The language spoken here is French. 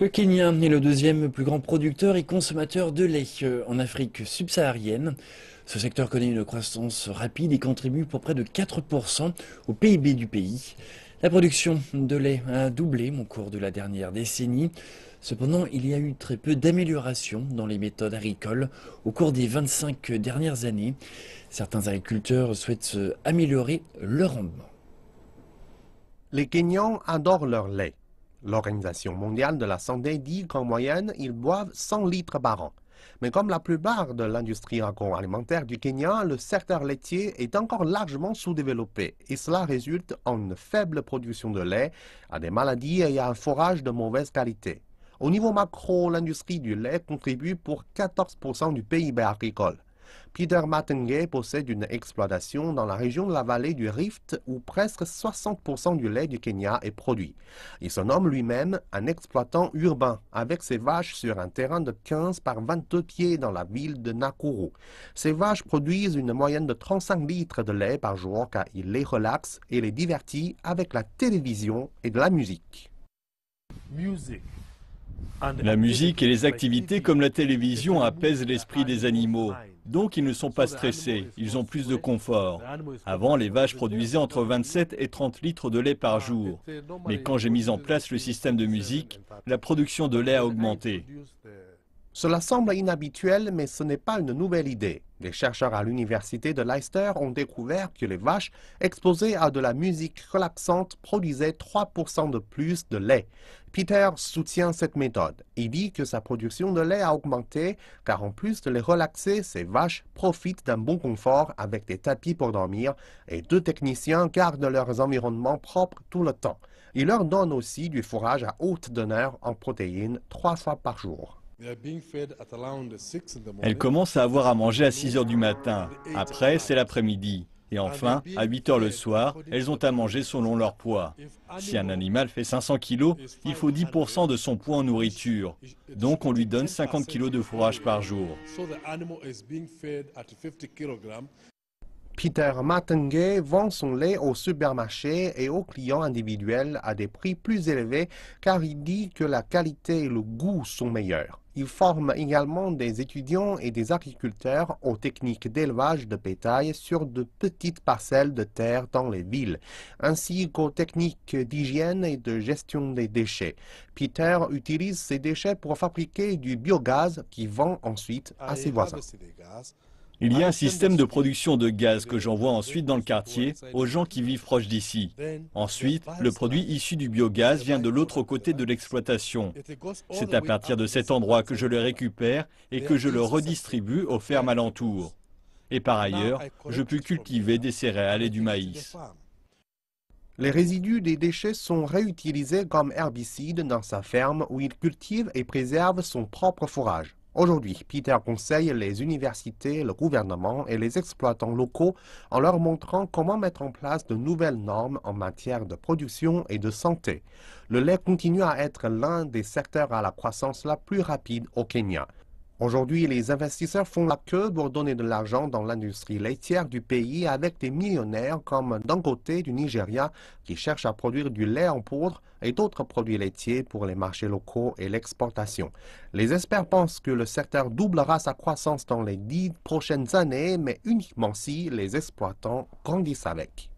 Le Kenya est le deuxième plus grand producteur et consommateur de lait euh, en Afrique subsaharienne. Ce secteur connaît une croissance rapide et contribue pour près de 4% au PIB du pays. La production de lait a doublé au cours de la dernière décennie. Cependant, il y a eu très peu d'améliorations dans les méthodes agricoles au cours des 25 dernières années. Certains agriculteurs souhaitent améliorer leur rendement. Les Kenyans adorent leur lait. L'Organisation mondiale de la santé dit qu'en moyenne, ils boivent 100 litres par an. Mais comme la plupart de l'industrie agroalimentaire du Kenya, le secteur laitier est encore largement sous-développé et cela résulte en une faible production de lait, à des maladies et à un forage de mauvaise qualité. Au niveau macro, l'industrie du lait contribue pour 14% du PIB agricole. Peter Matenge possède une exploitation dans la région de la vallée du Rift où presque 60% du lait du Kenya est produit. Il se nomme lui-même un exploitant urbain avec ses vaches sur un terrain de 15 par 22 pieds dans la ville de Nakuru. Ses vaches produisent une moyenne de 35 litres de lait par jour car il les relaxe et les divertit avec la télévision et de la musique. Music. La musique et les activités comme la télévision apaisent l'esprit des animaux. Donc ils ne sont pas stressés, ils ont plus de confort. Avant, les vaches produisaient entre 27 et 30 litres de lait par jour. Mais quand j'ai mis en place le système de musique, la production de lait a augmenté. Cela semble inhabituel, mais ce n'est pas une nouvelle idée. Des chercheurs à l'université de Leicester ont découvert que les vaches exposées à de la musique relaxante produisaient 3% de plus de lait. Peter soutient cette méthode. Il dit que sa production de lait a augmenté car en plus de les relaxer, ces vaches profitent d'un bon confort avec des tapis pour dormir et deux techniciens gardent leurs environnements propres tout le temps. Il leur donne aussi du fourrage à haute donneur en protéines trois fois par jour. Elles commencent à avoir à manger à 6 heures du matin. Après, c'est l'après-midi. Et enfin, à 8 heures le soir, elles ont à manger selon leur poids. Si un animal fait 500 kg, il faut 10% de son poids en nourriture. Donc on lui donne 50 kg de fourrage par jour. Peter Matenge vend son lait au supermarché et aux clients individuels à des prix plus élevés car il dit que la qualité et le goût sont meilleurs. Il forme également des étudiants et des agriculteurs aux techniques d'élevage de bétail sur de petites parcelles de terre dans les villes, ainsi qu'aux techniques d'hygiène et de gestion des déchets. Peter utilise ces déchets pour fabriquer du biogaz qui vend ensuite à ah, ses voisins. Il y a un système de production de gaz que j'envoie ensuite dans le quartier aux gens qui vivent proches d'ici. Ensuite, le produit issu du biogaz vient de l'autre côté de l'exploitation. C'est à partir de cet endroit que je le récupère et que je le redistribue aux fermes alentours. Et par ailleurs, je peux cultiver des céréales et du maïs. Les résidus des déchets sont réutilisés comme herbicides dans sa ferme où il cultive et préserve son propre fourrage. Aujourd'hui, Peter conseille les universités, le gouvernement et les exploitants locaux en leur montrant comment mettre en place de nouvelles normes en matière de production et de santé. Le lait continue à être l'un des secteurs à la croissance la plus rapide au Kenya. Aujourd'hui, les investisseurs font la queue pour donner de l'argent dans l'industrie laitière du pays avec des millionnaires comme d'un côté du Nigeria qui cherche à produire du lait en poudre et d'autres produits laitiers pour les marchés locaux et l'exportation. Les experts pensent que le secteur doublera sa croissance dans les dix prochaines années, mais uniquement si les exploitants grandissent avec.